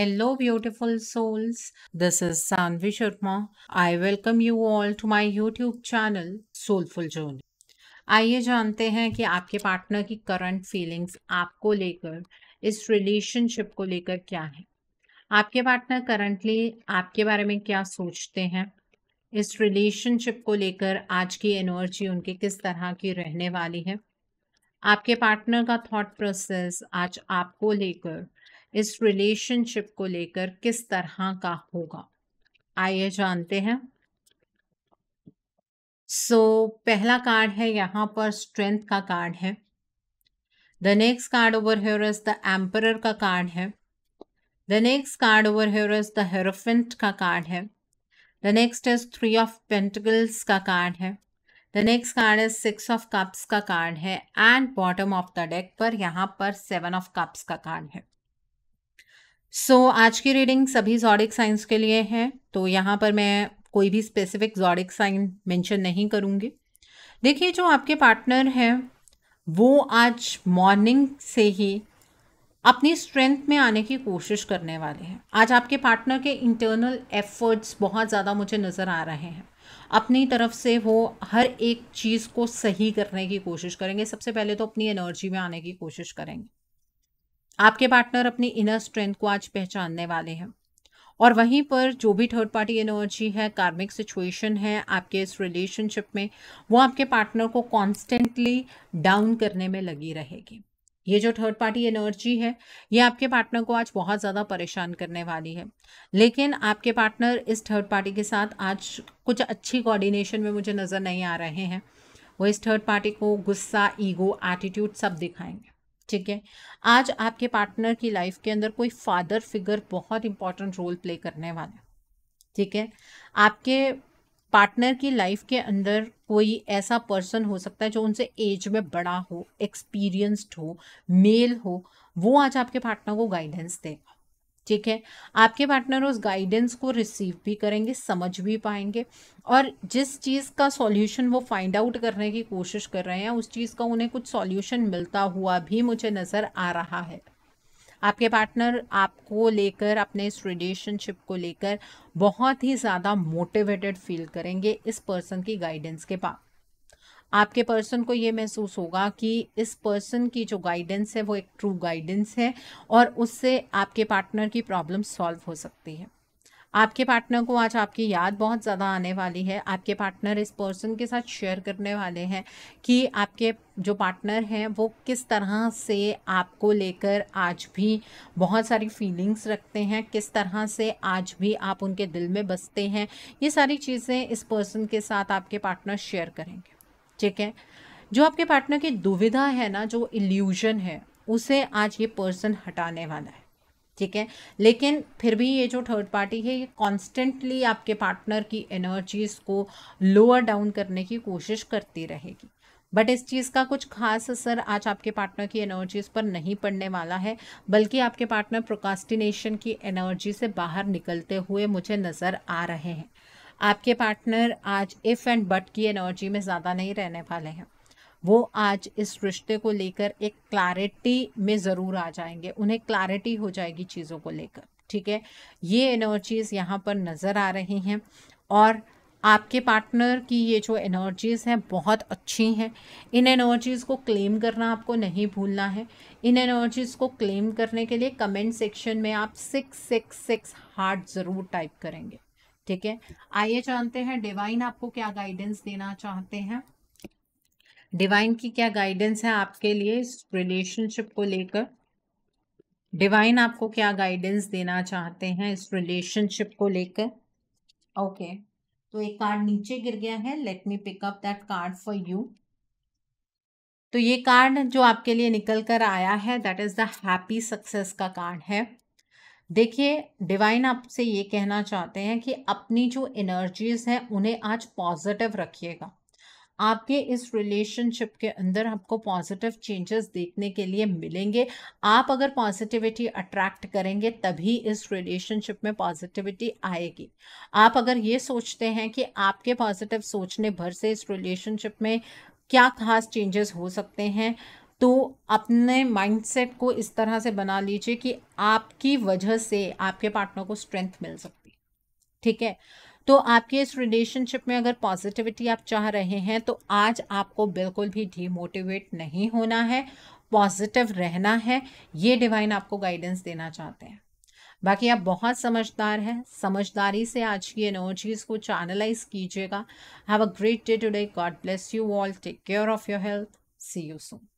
Hello, beautiful souls. This is Sanvi Sharma. I welcome you all to my YouTube channel, Soulful Journey. आइए जानते हैं कि आपके partner की करंट फीलिंग्स आपको लेकर इस रिलेशनशिप को लेकर क्या है आपके पार्टनर करंटली आपके बारे में क्या सोचते हैं इस रिलेशनशिप को लेकर आज की एनर्जी उनके किस तरह की रहने वाली है आपके पार्टनर का थॉट प्रोसेस आज आपको लेकर इस रिलेशनशिप को लेकर किस तरह का होगा आइए जानते हैं सो so, पहला कार्ड है यहाँ पर स्ट्रेंथ का कार्ड है the next card over here the emperor का कार्ड है the next card over here the hierophant का कार्ड है the next is three of pentacles का कार्ड है the next card is six of cups का card है and bottom of the deck पर यहाँ पर सेवन ऑफ कप्स का कार्ड है सो so, आज की रीडिंग सभी जॉडिक साइंस के लिए है तो यहाँ पर मैं कोई भी स्पेसिफिक जॉडिक साइन मेंशन नहीं करूँगी देखिए जो आपके पार्टनर हैं वो आज मॉर्निंग से ही अपनी स्ट्रेंथ में आने की कोशिश करने वाले हैं आज आपके पार्टनर के इंटरनल एफर्ट्स बहुत ज़्यादा मुझे नज़र आ रहे हैं अपनी तरफ से वो हर एक चीज़ को सही करने की कोशिश करेंगे सबसे पहले तो अपनी एनर्जी में आने की कोशिश करेंगे आपके पार्टनर अपनी इनर स्ट्रेंथ को आज पहचानने वाले हैं और वहीं पर जो भी थर्ड पार्टी एनर्जी है कार्मिक सिचुएशन है आपके इस रिलेशनशिप में वो आपके पार्टनर को कॉन्स्टेंटली डाउन करने में लगी रहेगी ये जो थर्ड पार्टी एनर्जी है ये आपके पार्टनर को आज बहुत ज़्यादा परेशान करने वाली है लेकिन आपके पार्टनर इस थर्ड पार्टी के साथ आज कुछ अच्छी कोऑर्डिनेशन में मुझे नज़र नहीं आ रहे हैं वो इस थर्ड पार्टी को गुस्सा ईगो एटीट्यूड सब दिखाएंगे ठीक है आज आपके पार्टनर की लाइफ के अंदर कोई फादर फिगर बहुत इंपॉर्टेंट रोल प्ले करने वाला है ठीक है आपके पार्टनर की लाइफ के अंदर कोई ऐसा पर्सन हो सकता है जो उनसे एज में बड़ा हो एक्सपीरियंस्ड हो मेल हो वो आज आपके पार्टनर को गाइडेंस देगा ठीक है आपके पार्टनर उस गाइडेंस को रिसीव भी करेंगे समझ भी पाएंगे और जिस चीज़ का सॉल्यूशन वो फाइंड आउट करने की कोशिश कर रहे हैं उस चीज़ का उन्हें कुछ सॉल्यूशन मिलता हुआ भी मुझे नज़र आ रहा है आपके पार्टनर आपको लेकर अपने इस रिलेशनशिप को लेकर बहुत ही ज़्यादा मोटिवेटेड फील करेंगे इस पर्सन की गाइडेंस के बाद आपके पर्सन को ये महसूस होगा कि इस पर्सन की जो गाइडेंस है वो एक ट्रू गाइडेंस है और उससे आपके पार्टनर की प्रॉब्लम सॉल्व हो सकती है आपके पार्टनर को आज आपकी याद बहुत ज़्यादा आने वाली है आपके पार्टनर इस पर्सन के साथ शेयर करने वाले हैं कि आपके जो पार्टनर हैं वो किस तरह से आपको लेकर आज भी बहुत सारी फीलिंग्स रखते हैं किस तरह से आज भी आप उनके दिल में बसते हैं ये सारी चीज़ें इस पर्सन के साथ आपके पार्टनर शेयर करेंगे ठीक है जो आपके पार्टनर की दुविधा है ना जो इल्यूजन है उसे आज ये पर्सन हटाने वाला है ठीक है लेकिन फिर भी ये जो थर्ड पार्टी है ये कॉन्स्टेंटली आपके पार्टनर की एनर्जीज को लोअर डाउन करने की कोशिश करती रहेगी बट इस चीज़ का कुछ खास असर आज आपके पार्टनर की एनर्जीज पर नहीं पड़ने वाला है बल्कि आपके पार्टनर प्रोकास्टिनेशन की एनर्जी से बाहर निकलते हुए मुझे नज़र आ रहे हैं आपके पार्टनर आज इफ़ एंड बट की एनर्जी में ज़्यादा नहीं रहने वाले हैं वो आज इस रिश्ते को लेकर एक क्लैरिटी में ज़रूर आ जाएंगे उन्हें क्लैरिटी हो जाएगी चीज़ों को लेकर ठीक है ये एनर्जीज़ यहाँ पर नज़र आ रही हैं और आपके पार्टनर की ये जो एनर्जीज़ हैं बहुत अच्छी हैं इन एनर्जीज़ को क्लेम करना आपको नहीं भूलना है इन एनर्जीज़ को क्लेम करने के लिए कमेंट सेक्शन में आप सिक्स सिक्स सिक्स हार्ट ज़रूर टाइप करेंगे ठीक है आइए जानते हैं डिवाइन आपको क्या गाइडेंस देना चाहते हैं डिवाइन की क्या गाइडेंस है आपके लिए इस रिलेशनशिप को लेकर डिवाइन आपको क्या गाइडेंस देना चाहते हैं इस रिलेशनशिप को लेकर ओके okay. तो एक कार्ड नीचे गिर गया है let me pick up that card for you तो ये कार्ड जो आपके लिए निकल कर आया है that is the happy success का कार्ड है देखिए डिवाइन आपसे ये कहना चाहते हैं कि अपनी जो एनर्जीज हैं उन्हें आज पॉजिटिव रखिएगा आपके इस रिलेशनशिप के अंदर आपको पॉजिटिव चेंजेस देखने के लिए मिलेंगे आप अगर पॉजिटिविटी अट्रैक्ट करेंगे तभी इस रिलेशनशिप में पॉजिटिविटी आएगी आप अगर ये सोचते हैं कि आपके पॉजिटिव सोचने भर से इस रिलेशनशिप में क्या खास चेंजेस हो सकते हैं तो अपने माइंडसेट को इस तरह से बना लीजिए कि आपकी वजह से आपके पार्टनर को स्ट्रेंथ मिल सकती है ठीक है तो आपके इस रिलेशनशिप में अगर पॉजिटिविटी आप चाह रहे हैं तो आज आपको बिल्कुल भी डिमोटिवेट नहीं होना है पॉजिटिव रहना है ये डिवाइन आपको गाइडेंस देना चाहते हैं बाकी आप बहुत समझदार हैं समझदारी से आज की एनर्जीज को चैनलाइज कीजिएगा have a great day today God bless you all take care of your health see you soon